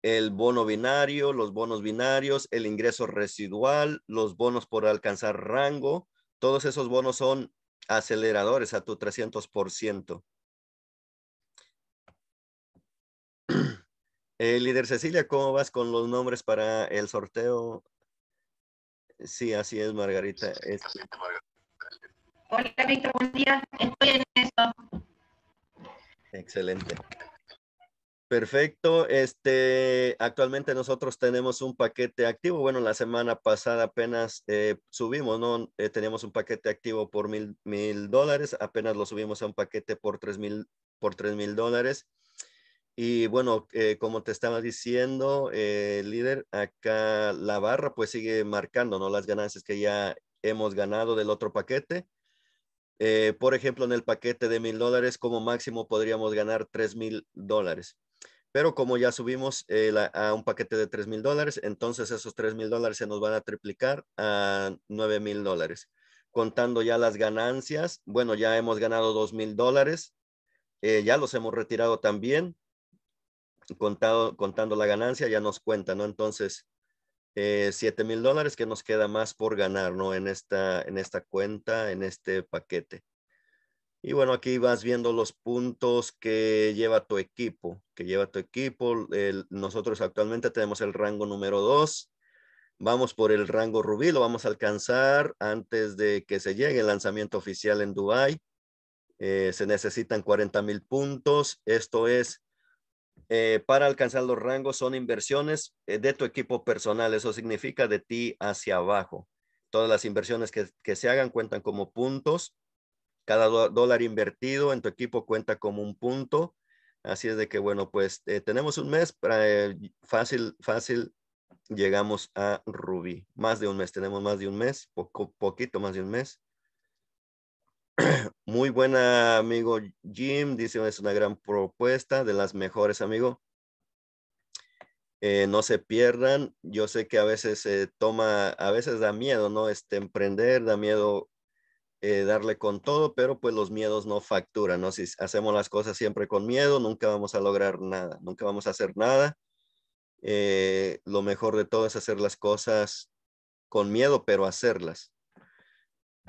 el bono binario, los bonos binarios, el ingreso residual, los bonos por alcanzar rango, todos esos bonos son aceleradores a tu 300%. Eh, líder Cecilia, ¿cómo vas con los nombres para el sorteo? Sí, así es, Margarita. Este. Hola, buen día. Estoy en Excelente. Perfecto. Este, actualmente nosotros tenemos un paquete activo. Bueno, la semana pasada apenas eh, subimos, ¿no? Tenemos eh, teníamos un paquete activo por mil, mil dólares. Apenas lo subimos a un paquete por tres mil, por tres mil dólares. Y bueno, eh, como te estaba diciendo, eh, líder, acá la barra pues sigue marcando ¿no? las ganancias que ya hemos ganado del otro paquete. Eh, por ejemplo, en el paquete de mil dólares, como máximo podríamos ganar tres mil dólares. Pero como ya subimos a un paquete de tres mil dólares, entonces esos tres mil dólares se nos van a triplicar a nueve mil dólares. Contando ya las ganancias, bueno, ya hemos ganado dos mil dólares. ya los hemos retirado también, contado, contando la ganancia ya nos cuenta, ¿no? Entonces, 7 eh, mil dólares que nos queda más por ganar, ¿no? En esta, en esta cuenta, en este paquete. Y bueno, aquí vas viendo los puntos que lleva tu equipo, que lleva tu equipo. nosotros actualmente tenemos el rango número 2. Vamos por el rango rubí, lo vamos a alcanzar antes de que se llegue el lanzamiento oficial en Dubai. Eh, se necesitan 40 mil puntos. Esto es eh, para alcanzar los rangos son inversiones eh, de tu equipo personal, eso significa de ti hacia abajo. Todas las inversiones que, se hagan cuentan como puntos, cada dólar invertido en tu equipo cuenta como un punto. Así es de que, bueno, pues eh, tenemos un mes, para, fácil, fácil, llegamos a Ruby. Más de un mes, tenemos más de un mes, poco, poquito más de un mes. (clears throat) Muy buena, amigo Jim. Dice, es una gran propuesta, de las mejores, amigo. Eh, no se pierdan. Yo sé que a veces se toma, a veces da miedo, ¿no? Este, emprender, da miedo eh, darle con todo, pero pues los miedos no facturan, ¿no? Si hacemos las cosas siempre con miedo, nunca vamos a lograr nada, nunca vamos a hacer nada. Eh, lo mejor de todo es hacer las cosas con miedo, pero hacerlas.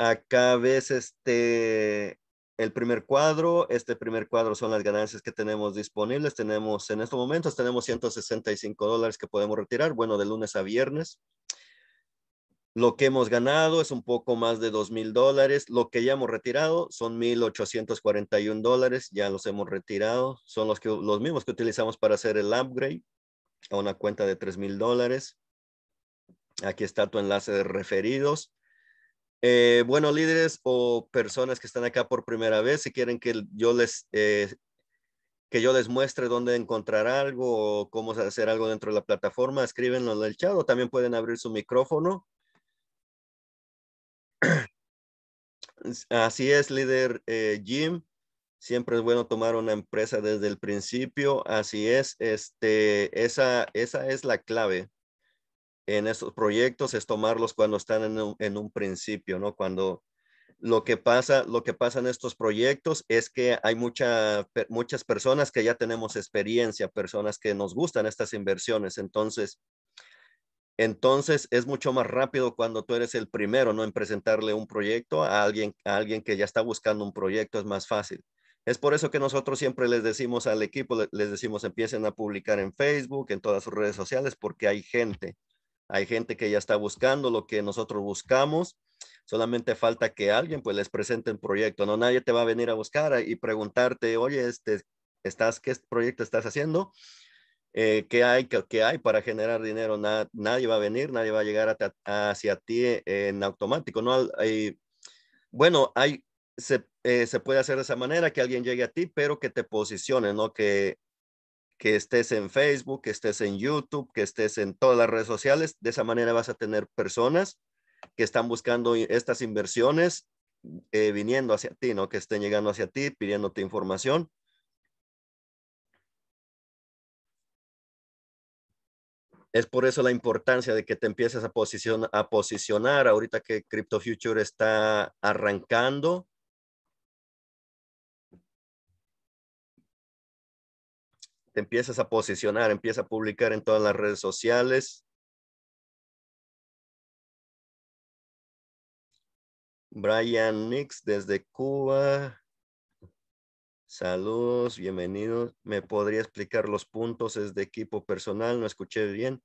Acá ves este, el primer cuadro. Este primer cuadro son las ganancias que tenemos disponibles. Tenemos, en estos momentos, tenemos 165 dólares que podemos retirar. Bueno, de lunes a viernes. Lo que hemos ganado es un poco más de 2,000 mil dólares. Lo que ya hemos retirado son 1,841 dólares. Ya los hemos retirado. Son los, que, los mismos que utilizamos para hacer el upgrade a una cuenta de 3,000 mil dólares. Aquí está tu enlace de referidos. Eh, bueno, líderes o personas que están acá por primera vez, si quieren que yo les eh, que yo les muestre dónde encontrar algo o cómo hacer algo dentro de la plataforma, escríbenlo en el chat o también pueden abrir su micrófono. (clears throat) Así es, líder eh, Jim. Siempre es bueno tomar una empresa desde el principio. Así es, este, esa, esa es la clave en estos proyectos es tomarlos cuando están en un, principio, ¿no? Cuando lo que pasa, lo que pasa en estos proyectos es que hay mucha, muchas personas que ya tenemos experiencia, personas que nos gustan estas inversiones. Entonces, entonces es mucho más rápido cuando tú eres el primero, ¿no? En presentarle un proyecto a alguien, a alguien que ya está buscando un proyecto, es más fácil. Es por eso que nosotros siempre les decimos al equipo, les decimos empiecen a publicar en Facebook, en todas sus redes sociales, porque hay gente hay gente que ya está buscando lo que nosotros buscamos. Solamente falta que alguien pues les presente el proyecto, ¿no? Nadie te va a venir a buscar y preguntarte, oye, este, estás, ¿qué proyecto estás haciendo? Eh, ¿qué, hay, qué, hay para generar dinero? nadie va a venir, nadie va a llegar hacia ti en automático, ¿no? Hay, bueno, hay, eh, se, puede hacer de esa manera, que alguien llegue a ti, pero que te posicione, ¿no? Que que estés en Facebook, que estés en YouTube, que estés en todas las redes sociales. De esa manera vas a tener personas que están buscando estas inversiones eh, viniendo hacia ti, ¿no? Que estén llegando hacia ti, pidiéndote información. Es por eso la importancia de que te empieces a, posicionar. a posicionar ahorita que Crypto Future está arrancando empiezas a posicionar, empiezas a publicar en todas las redes sociales. Brian Nix desde Cuba. Saludos, bienvenidos. ¿Me podría explicar los puntos? Es de equipo personal, no escuché bien.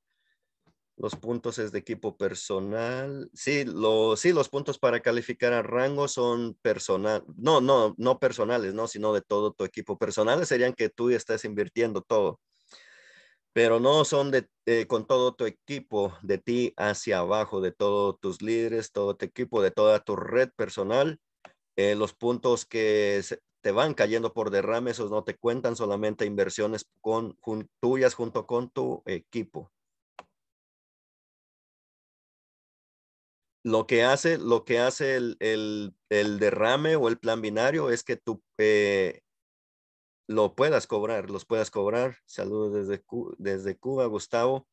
Los puntos es de equipo personal. Sí, sí, los puntos para calificar a rango son personal. No, no, no personales, no, sino de todo tu equipo. personal serían que tú estás invirtiendo todo. Pero no son de, eh, con todo tu equipo, de ti hacia abajo, de todos tus líderes, todo tu equipo, de toda tu red personal. Eh, los puntos que te van cayendo por derrame, esos no te cuentan, solamente inversiones con, tuyas junto con tu equipo. lo que hace, lo que hace el, derrame o el plan binario es que tú eh, lo puedas cobrar, los puedas cobrar. Saludos desde, desde Cuba, Gustavo.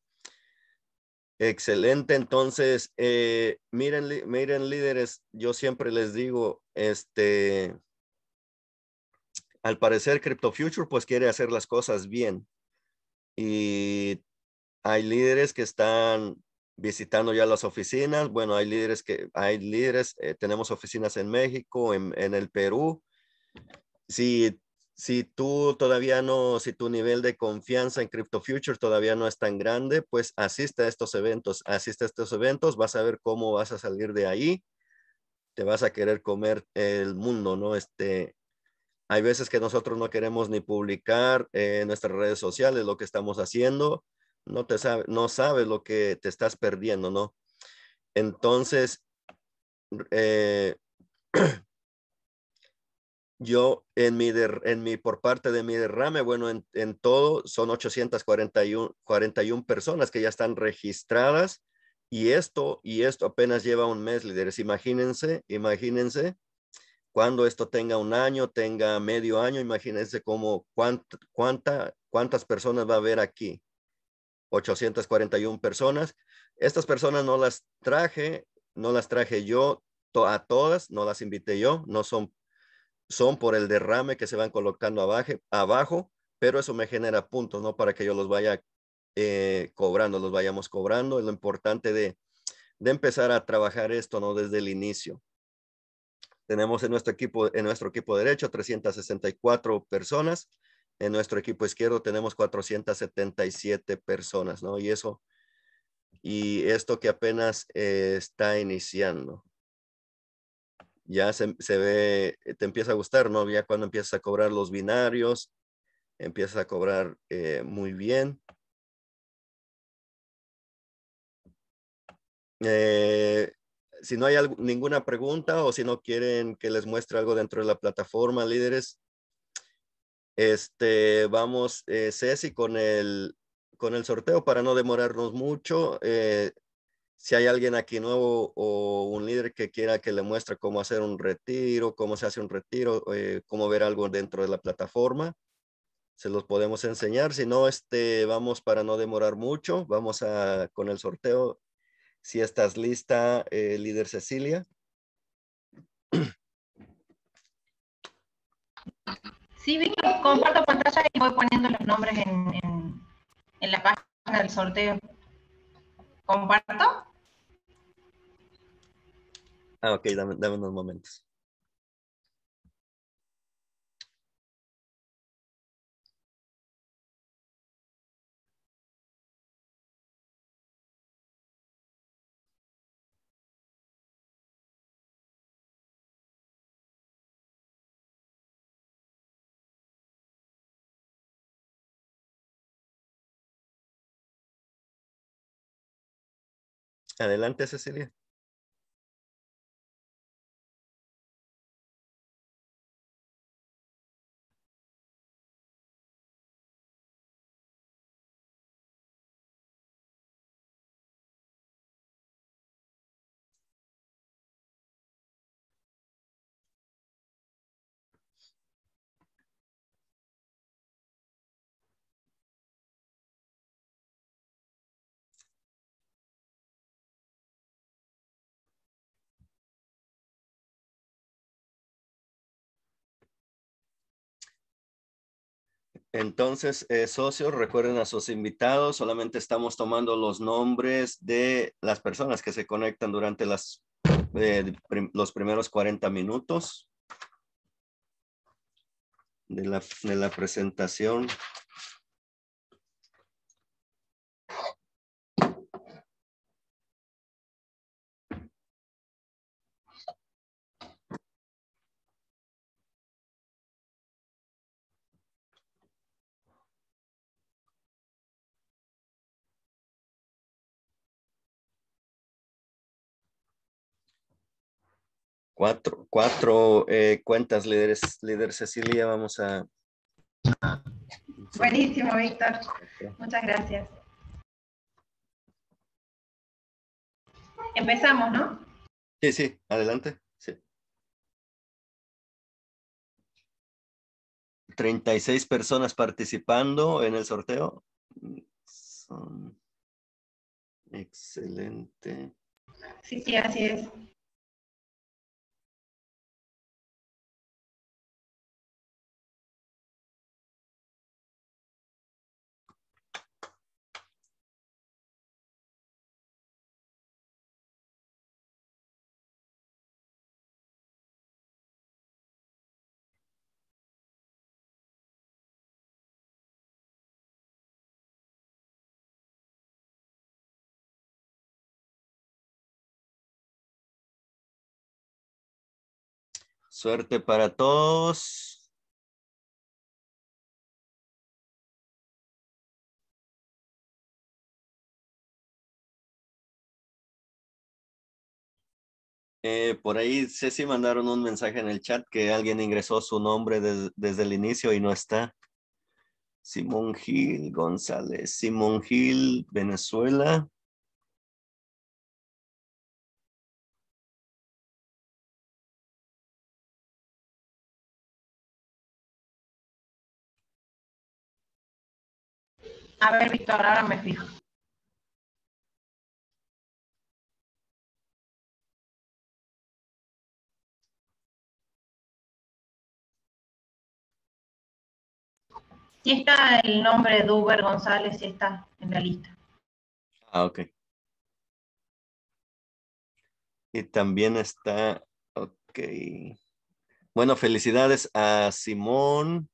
Excelente, entonces, eh, miren, miren líderes, yo siempre les digo, este, al parecer Crypto Future pues quiere hacer las cosas bien y hay líderes que están visitando ya las oficinas. Bueno, hay líderes que hay líderes, eh, tenemos oficinas en México, en, en, el Perú. Si, si tú todavía no, si tu nivel de confianza en Crypto Future todavía no es tan grande, pues asiste a estos eventos, asiste a estos eventos, vas a ver cómo vas a salir de ahí. Te vas a querer comer el mundo, ¿no? Este, hay veces que nosotros no queremos ni publicar eh, en nuestras redes sociales lo que estamos haciendo no te sabe, no sabes lo que te estás perdiendo, ¿no? Entonces, eh, (clears throat) yo en mi, en mi, por parte de mi derrame, bueno, en, todo son 841 41 personas que ya están registradas y esto, y esto apenas lleva un mes, líderes. Imagínense, imagínense cuando esto tenga un año, tenga medio año, imagínense cómo, cuántas personas va a haber aquí. 841 personas. Estas personas no las traje, no las traje yo a todas, no las invité yo, no son, son por el derrame que se van colocando abajo, abajo pero eso me genera puntos, ¿no? Para que yo los vaya eh, cobrando, los vayamos cobrando. Es lo importante de, empezar a trabajar esto, ¿no? Desde el inicio. Tenemos en nuestro equipo, en nuestro equipo derecho 364 personas en nuestro equipo izquierdo tenemos 477 personas, ¿no? Y eso, y esto que apenas eh, está iniciando. Ya se, ve, eh, te empieza a gustar, ¿no? Ya cuando empiezas a cobrar los binarios, empiezas a cobrar eh, muy bien. si no hay ninguna pregunta o si no quieren que les muestre algo dentro de la plataforma, líderes, este, vamos, eh, Ceci, con el, con el sorteo para no demorarnos mucho. Eh, si hay alguien aquí nuevo o un líder que quiera que le muestre cómo hacer un retiro, cómo se hace un retiro, eh, cómo ver algo dentro de la plataforma, se los podemos enseñar. Si no, este, vamos para no demorar mucho, vamos con el sorteo. Si estás lista, líder Cecilia. Sí, Víctor, comparto pantalla y voy poniendo los nombres en, en, la página del sorteo. ¿Comparto? Ah, ok, dame unos momentos. Adelante, Cecilia. Entonces, eh, socios, recuerden a sus invitados, solamente estamos tomando los nombres de las personas que se conectan durante las, eh, los primeros 40 minutos de la presentación. Cuatro, eh, cuentas, líderes, líder Cecilia, vamos a... Buenísimo, Víctor. Muchas gracias. Empezamos, ¿no? Sí, sí, adelante. Sí. 36 personas participando en el sorteo. Excelente. Sí, sí, así es. Suerte para todos. Eh, por ahí sé si mandaron un mensaje en el chat que alguien ingresó su nombre desde el inicio y no está. Simón Gil González, Simón Gil, Venezuela. A ver, Víctor, ahora me fijo. está el nombre de Duber González, sí está en la lista. Ah, ok. Y también está, ok. Bueno, felicidades a Simón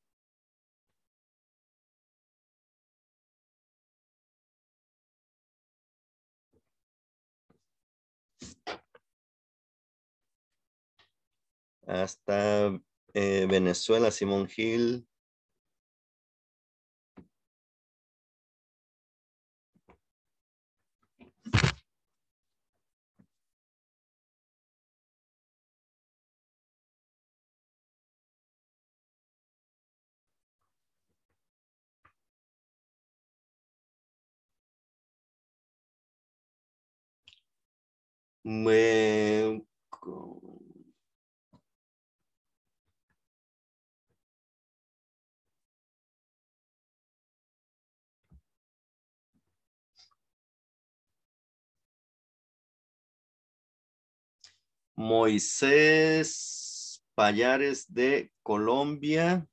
hasta eh, Venezuela, Simón Gil. Moisés Payares de Colombia.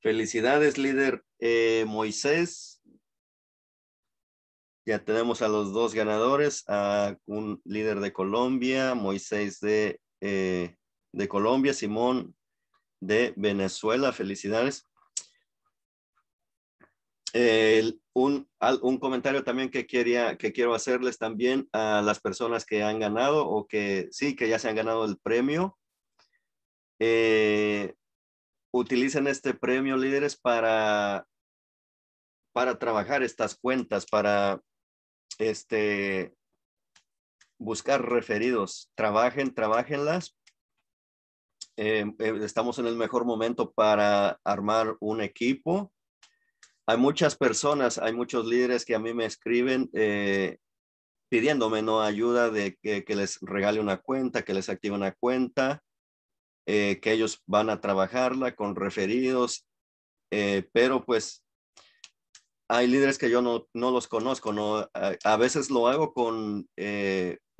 Felicidades, líder eh, Moisés. Ya tenemos a los dos ganadores, a un líder de Colombia, Moisés de, eh, de Colombia, Simón de Venezuela. Felicidades. un, comentario también que, quería, que quiero hacerles también a las personas que han ganado o que sí, que ya se han ganado el premio. Eh, utilicen este premio, líderes, para, para trabajar estas cuentas, para este, buscar referidos. Trabajen, trabajenlas eh, eh, estamos en el mejor momento para armar un equipo. Hay muchas personas, hay muchos líderes que a mí me escriben eh, pidiéndome ¿no? ayuda de que, les regale una cuenta, que les active una cuenta, que ellos van a trabajarla con referidos, pero pues hay líderes que yo no, no los conozco, ¿no? A, a, veces lo hago con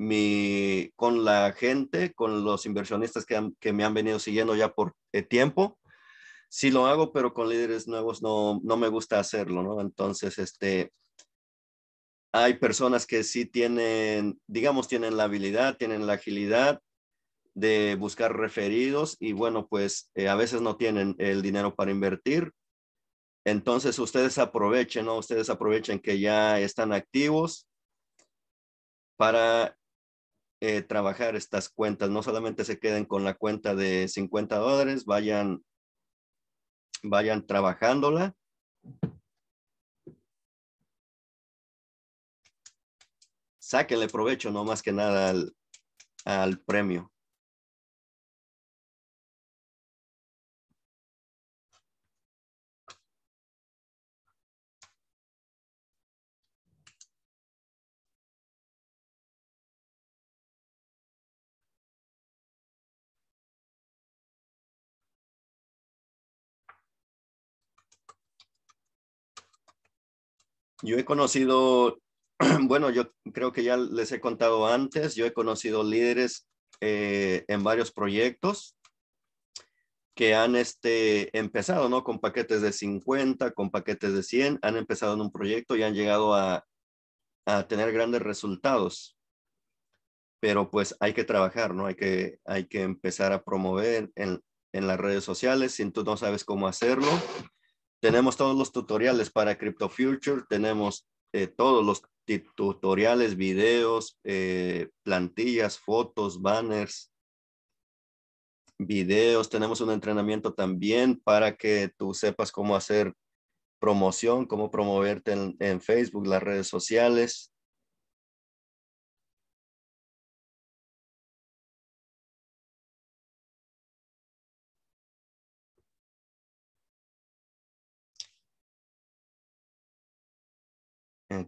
mi, con la gente, con los inversionistas que, que me han venido siguiendo ya por eh, tiempo. Sí lo hago, pero con líderes nuevos no, no me gusta hacerlo, ¿no? Entonces, este, hay personas que sí tienen, digamos, tienen la habilidad, tienen la agilidad de buscar referidos y bueno, pues eh, a veces no tienen el dinero para invertir. Entonces ustedes aprovechen, ¿no? Ustedes aprovechen que ya están activos para eh, trabajar estas cuentas. No solamente se queden con la cuenta de 50 dólares, vayan, vayan trabajándola. Sáquenle provecho, no más que nada al premio. Yo he conocido, (clears throat) bueno, yo creo que ya les he contado antes, yo he conocido líderes eh, en varios proyectos que han este, empezado, ¿no? Con paquetes de 50, con paquetes de 100, han empezado en un proyecto y han llegado a, tener grandes resultados. Pero pues hay que trabajar, ¿no? Hay que, hay que empezar a promover en, en las redes sociales. Si tú no sabes cómo hacerlo, tenemos todos los tutoriales para Crypto Future, tenemos eh, todos los tutoriales, videos, eh, plantillas, fotos, banners, videos. Tenemos un entrenamiento también para que tú sepas cómo hacer promoción, cómo promoverte en Facebook, las redes sociales.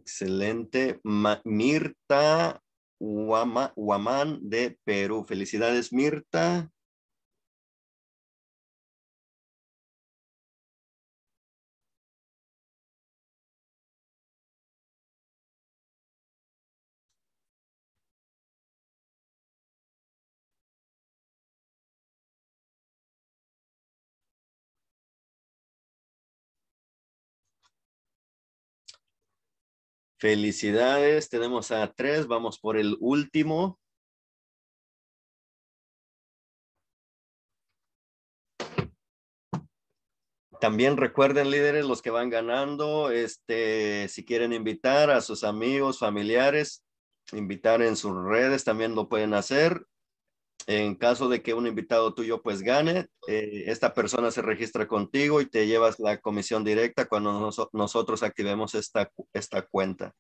Excelente. Mirta Huaman de Perú. Felicidades, Mirta. Felicidades, tenemos a tres, vamos por el último. También recuerden, líderes, los que van ganando, este, si quieren invitar a sus amigos, familiares, invitar en sus redes, también lo pueden hacer. En caso de que un invitado tuyo pues gane, eh, esta persona se registra contigo y te llevas la comisión directa cuando nosotros activemos esta cuenta.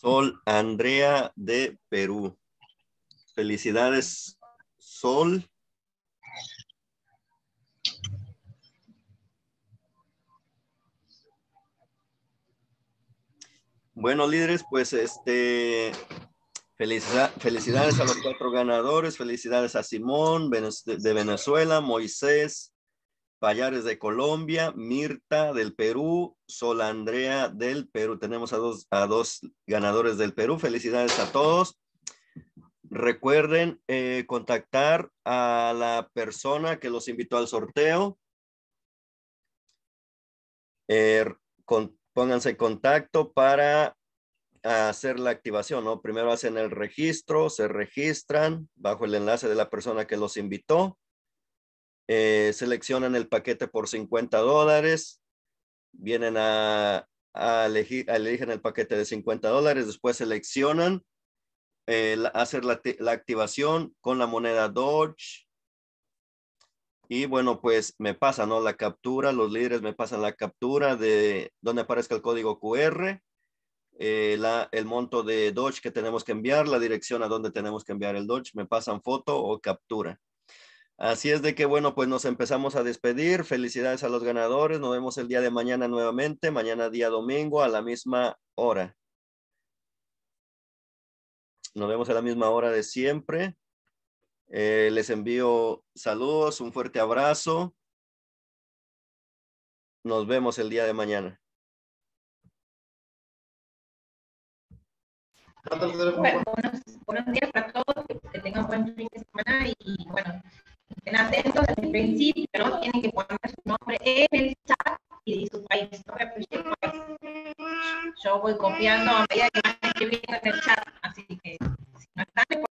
Sol Andrea de Perú. Felicidades, Sol. Bueno, líderes, pues este felicidades a los cuatro ganadores, felicidades a Simón de Venezuela, Moisés, Payares de Colombia, Mirta del Perú, Solandrea Andrea del Perú. Tenemos a dos, a dos ganadores del Perú. Felicidades a todos. Recuerden eh, contactar a la persona que los invitó al sorteo. Er, pónganse en contacto para hacer la activación, ¿no? Primero hacen el registro, se registran bajo el enlace de la persona que los invitó eh, seleccionan el paquete por 50 dólares, vienen a, elegir, eligen el paquete de 50 dólares, después seleccionan eh, hacer la, activación con la moneda Dodge Y bueno, pues me pasa, La captura, los líderes me pasan la captura de donde aparezca el código QR, eh, el monto de Dodge que tenemos que enviar, la dirección a donde tenemos que enviar el Dodge me pasan foto o captura. Así es de que, bueno, pues nos empezamos a despedir. Felicidades a los ganadores. Nos vemos el día de mañana nuevamente, mañana día domingo a la misma hora. Nos vemos a la misma hora de siempre. Eh, les envío saludos, un fuerte abrazo. Nos vemos el día de mañana. buenos, días para todos, que tengan buen fin de semana y bueno estén atentos desde el principio, ¿no? Tienen que poner su nombre en el chat y su país, Yo voy copiando a medida que van en el chat, así que si no están,